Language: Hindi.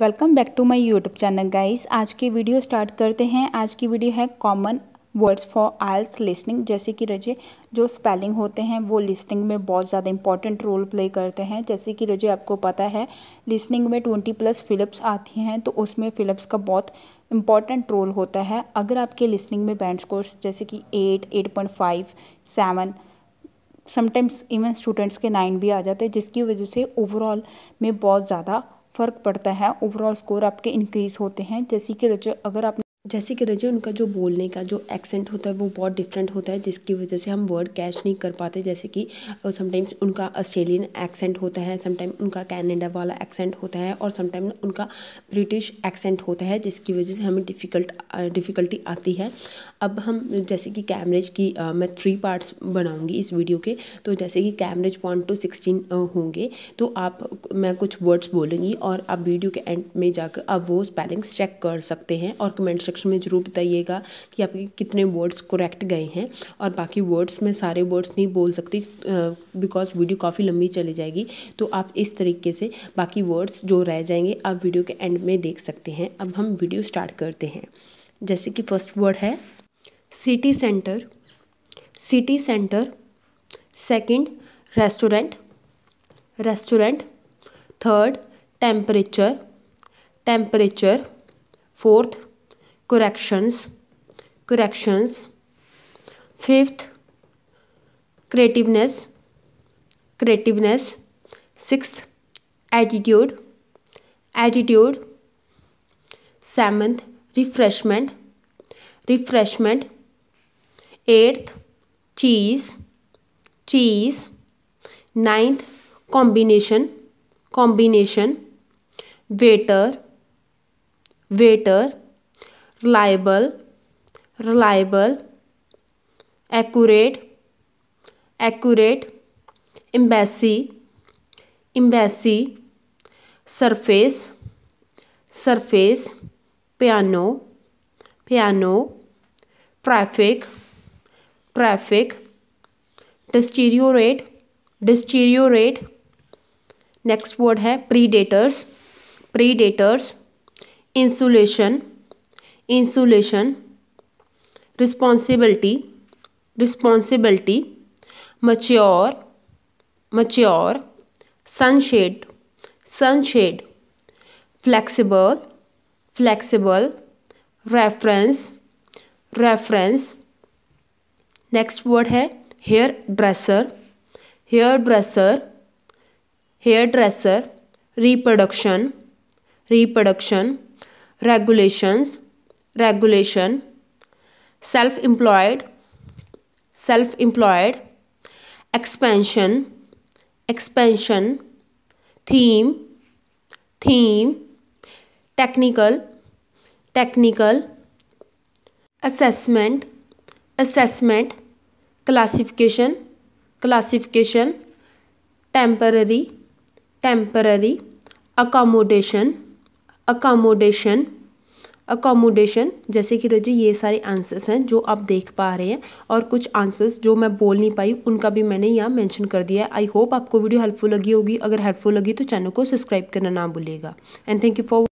welcome back to my YouTube channel guys आज की वीडियो स्टार्ट करते हैं आज की वीडियो है common words for IELTS listening जैसे कि रजे जो स्पेलिंग होते हैं वो लिस्टिंग में बहुत ज़्यादा इंपॉर्टेंट रोल प्ले करते हैं जैसे कि रजे आपको पता है लिसनिंग में ट्वेंटी प्लस फिलिप्स आती हैं तो उसमें फिलिप्स का बहुत इंपॉर्टेंट रोल होता है अगर आपके लिस्टिंग में बैंड स्कोर्स जैसे कि eight eight point five seven sometimes even students के नाइन भी आ जाते हैं जिसकी वजह से ओवरऑल में बहुत ज़्यादा फ़र्क पड़ता है ओवरऑल स्कोर आपके इंक्रीज़ होते हैं जैसे कि अगर आपने जैसे कि रजे उनका जो बोलने का जो एक्सेंट होता है वो बहुत डिफरेंट होता है जिसकी वजह से हम वर्ड कैच नहीं कर पाते जैसे कि समटाइम्स उनका ऑस्ट्रेलियन एक्सेंट होता है समटाइम उनका कैनेडा वाला एक्सेंट होता है और समटाइम उनका ब्रिटिश एक्सेंट होता है जिसकी वजह से हमें डिफ़िकल्ट डिफ़िकल्टी आती है अब हम जैसे कि कैमरेज की आ, मैं थ्री पार्ट्स बनाऊँगी इस वीडियो के तो जैसे कि कैमरेज वन टू सिक्सटीन होंगे तो आप मैं कुछ वर्ड्स बोलूँगी और आप वीडियो के एंड में जाकर आप वो स्पेलिंग्स चेक कर सकते हैं और कमेंट्स सेक्शन में ज़रूर बताइएगा कि आपके कितने वर्ड्स करेक्ट गए हैं और बाकी वर्ड्स मैं सारे वर्ड्स नहीं बोल सकती बिकॉज वीडियो काफ़ी लंबी चली जाएगी तो आप इस तरीके से बाकी वर्ड्स जो रह जाएंगे आप वीडियो के एंड में देख सकते हैं अब हम वीडियो स्टार्ट करते हैं जैसे कि फर्स्ट वर्ड है city centre city centre second restaurant restaurant third temperature temperature fourth corrections corrections fifth creativeness creativeness sixth attitude attitude seventh refreshment refreshment eighth cheese cheese ninth combination combination waiter waiter reliable reliable accurate accurate embassy embassy surface surface piano piano traffic traffic deteriorate deteriorate next word है predators predators insulation insulation responsibility responsibility mature mature sunshade sunshade flexible flexible reference reference next word है hairdresser hairdresser hairdresser reproduction reproduction regulations regulation, self employed, self employed, expansion, expansion, theme, theme, technical, technical, assessment, assessment, classification, classification, temporary, temporary, accommodation, accommodation, accommodation जैसे कि रोजी तो ये सारे आंसर्स हैं जो आप देख पा रहे हैं और कुछ आंसर्स जो मैं बोल नहीं पाई उनका भी मैंने यहाँ मेंशन कर दिया है आई होप आपको वीडियो हेल्पफुल लगी होगी अगर हेल्पफुल लगी तो चैनल को सब्सक्राइब करना ना भूलेगा एंड थैंक यू फॉर